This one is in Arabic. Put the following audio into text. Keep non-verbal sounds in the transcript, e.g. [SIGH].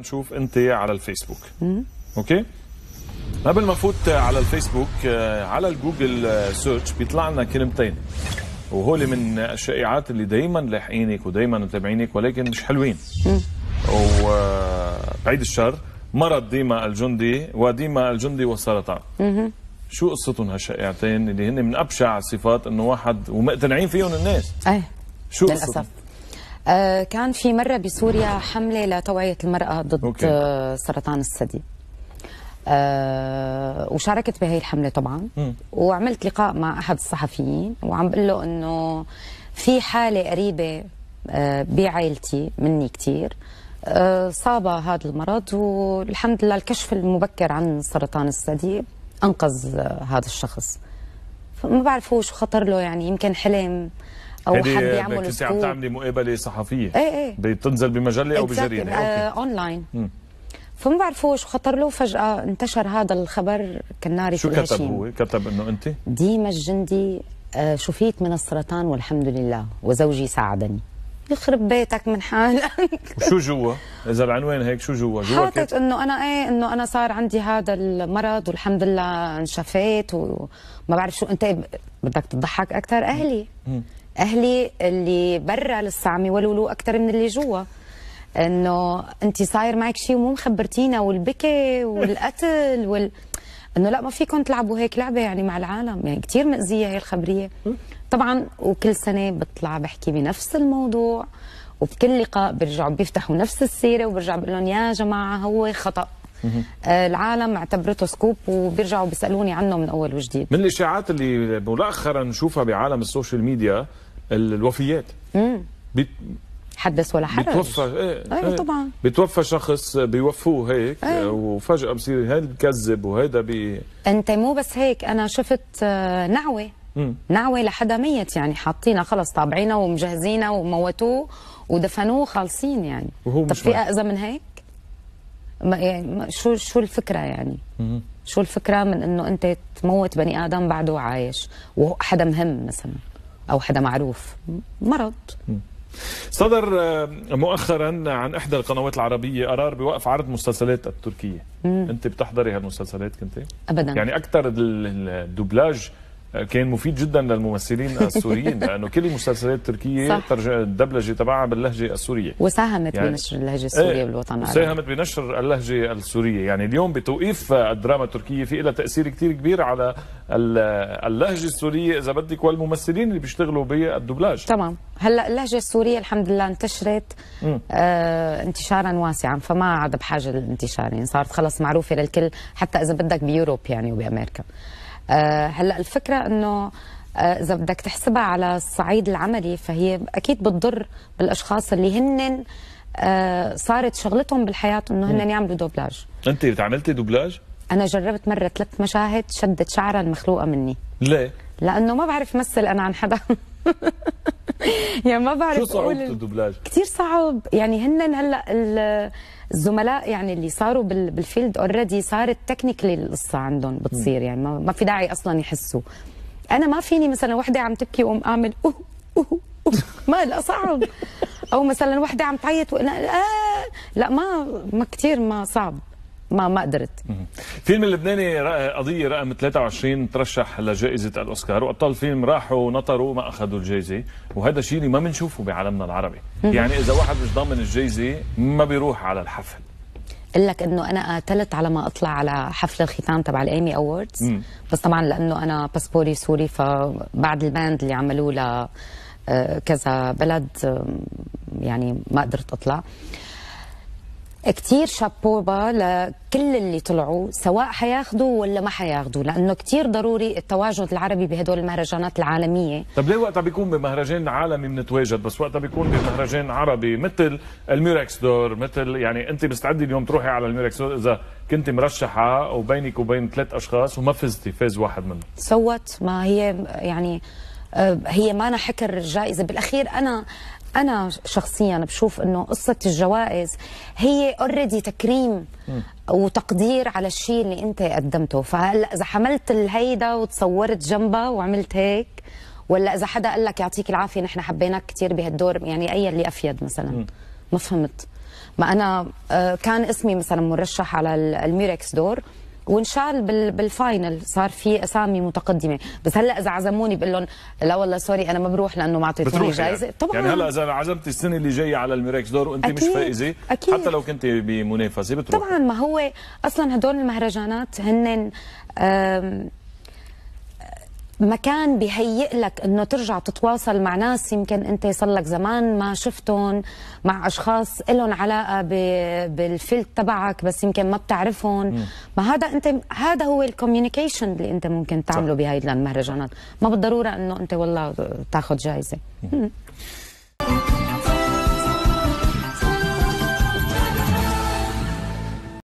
نشوف انت على الفيسبوك اوكي قبل ما فوت على الفيسبوك آه، على الجوجل سيرش آه، بيطلع لنا كلمتين وهولي من الشائعات اللي دائما لاحقينك ودائما متابعينك ولكن مش حلوين وبعيد آه، الشر مرض ديما الجندي وديما الجندي والسرطان شو قصتهم هالشائعتين اللي هن من ابشع صفات انه واحد ومقتنعين فيهم الناس أي. شو للاسف آه، كان في مرة بسوريا حملة لتوعية المرأة ضد أوكي. آه، سرطان الثدي أه وشاركت بهي الحملة طبعا م. وعملت لقاء مع أحد الصحفيين وعم بقول له أنه في حالة قريبة أه بعائلتي مني كثير أه صابها هذا المرض والحمد لله الكشف المبكر عن سرطان الثدي أنقذ هذا الشخص ما بعرف هو شو خطر له يعني يمكن حلم او حد يعمل كنت عم تعملي مقابله صحفيه ايه ايه بتنزل بمجله او بجريده آه اونلاين فما شو خطر له فجاه انتشر هذا الخبر كناري شو كتب هو؟ كتب انه انت؟ ديما الجندي آه، شفيت من السرطان والحمد لله وزوجي ساعدني يخرب بيتك من حالك شو جوا؟ إذا العنوان هيك شو جوا؟ جوا حاطط إنه أنا إيه إنه أنا صار عندي هذا المرض والحمد لله انشفيت وما بعرف شو أنت بدك تضحك أكثر أهلي أهلي اللي برا لسه عم يولولوا أكثر من اللي جوا انه انت صاير معك شيء ومو مخبرتينا والبكي والقتل وال انه لا ما فيكم تلعبوا هيك لعبه يعني مع العالم يعني كثير مأذيه هي الخبريه طبعا وكل سنه بطلع بحكي بنفس الموضوع وبكل لقاء بيرجعوا بيفتحوا نفس السيره وبرجع بقول لهم يا جماعه هو خطا آه، العالم اعتبرته سكوب وبيرجعوا بيسالوني عنه من اول وجديد من الاشاعات اللي مؤخرا نشوفها بعالم السوشيال ميديا الوفيات حدث ولا حرج بتوفى ايه, ايه, ايه طبعا بتوفى شخص بيوفوه هيك ايه وفجاه بصير هيدا بكذب وهيدا بي انت مو بس هيك انا شفت آه، نعوه نعوه لحدا ميت يعني حاطينها خلص طابعينها ومجهزينها وموتوه ودفنوه خالصين يعني وهو طب في اذى من هيك؟ ما يعني شو شو الفكره يعني؟ مم. شو الفكره من انه انت تموت بني ادم بعده عايش وحدا مهم مثلا او حدا معروف مرض مم. صدر آه، مؤخرا عن احدى القنوات العربيه قرار بوقف عرض مسلسلات التركيه مم. انت بتحضري هالمسلسلات كنت ابدا يعني اكثر الدوبلاج كان مفيد جدا للممثلين السوريين [LAUGHS] لانه كل المسلسلات التركيه الدبلجه تبعها باللهجه السوريه وساهمت يعني بنشر إيه، اللهجه السوريه ايه بالوطن العربي ساهمت بنشر اللهجه السوريه يعني اليوم بتوقيف الدراما التركيه في لها تاثير كثير كبير على اللهجه السوريه اذا بدك والممثلين اللي بيشتغلوا بالدوبلاج تمام هلا اللهجه السوريه الحمد لله انتشرت آه انتشارا واسعا فما عاد بحاجه للانتشار يعني صارت خلص معروفه للكل حتى اذا بدك بيوروب يعني وبامريكا آه، هلا الفكره انه آه، اذا بدك تحسبها على الصعيد العملي فهي اكيد بتضر بالاشخاص اللي هن آه، صارت شغلتهم بالحياه انه هن يعملوا دوبلاج انت عملتي دوبلاج انا جربت مره ثلاث مشاهد شدت شعرها المخلوقه مني ليه لانه ما بعرف مثل انا عن حدا [LAUGHS] [LAUGHS] يعني ما بعرف شو صعوبة الدوبلاج؟ كثير صعب يعني هن هلا الزملاء يعني اللي صاروا بالفيلد اوريدي صارت تكنيكلي القصة عندهم بتصير يعني ما في داعي اصلا يحسوا انا ما فيني مثلا وحدة عم تبكي وام اعمل اوه اوه ما لا صعب [LAUGHS] او مثلا وحده عم تعيط وانا آه لا ما ما كثير ما صعب ما ما قدرت فيلم اللبناني قضيه رقم 23 ترشح لجائزه الاوسكار وابطال الفيلم راحوا نطروا ما اخذوا الجائزه وهذا الشيء اللي ما بنشوفه بعالمنا العربي يعني اذا واحد مش ضامن الجائزه ما بيروح على الحفل قل لك انه انا قاتلت على ما اطلع على حفل الختام تبع الايمي اووردز بس طبعا لانه انا باسبوري سوري فبعد الباند اللي عملوه لكذا آه، بلد يعني ما قدرت اطلع كتير شابوبا لكل اللي طلعوا سواء حياخدوا ولا ما حياخدوا لانه كتير ضروري التواجد العربي بهدول المهرجانات العالميه طب ليه وقتها بيكون بمهرجان عالمي بنتواجد بس وقتها بيكون بمهرجان عربي مثل الميركس دور مثل يعني انت مستعده اليوم تروحي على الميركس دور اذا كنت مرشحه وبينك وبين ثلاث اشخاص وما فزتي فاز واحد منهم سوت ما هي يعني آه، هي ما أنا حكر الجائزة بالأخير أنا انا شخصيا بشوف انه قصه الجوائز هي اوريدي تكريم وتقدير على الشيء اللي انت قدمته فهلا اذا حملت الهيدا وتصورت جنبها وعملت هيك ولا اذا حدا قال لك يعطيك العافيه نحن حبيناك كثير بهالدور يعني اي اللي افيد مثلا ما فهمت ما انا آه، كان اسمي مثلا مرشح على الميركس دور وانشال بالفاينل صار في اسامي متقدمه بس هلا اذا عزموني بقول لهم لا والله سوري انا ما بروح لانه ما اعطيتوني جائزه يعني. طبعا يعني هلا اذا عزمتي السنه اللي جايه على الميركس دور وانت مش فائزه أكيد. حتى لو كنت بمنافسه بتروح طبعا ما هو اصلا هدول المهرجانات هن مكان بيهيئ لك انه ترجع تتواصل مع ناس يمكن انت صار لك زمان ما شفتهم مع اشخاص لهم علاقه بالفيلد تبعك بس يمكن ما بتعرفهم ما هذا انت هذا هو الكوميونيكيشن اللي انت ممكن تعمله بهي المهرجانات ما بالضروره انه انت والله تاخذ جائزه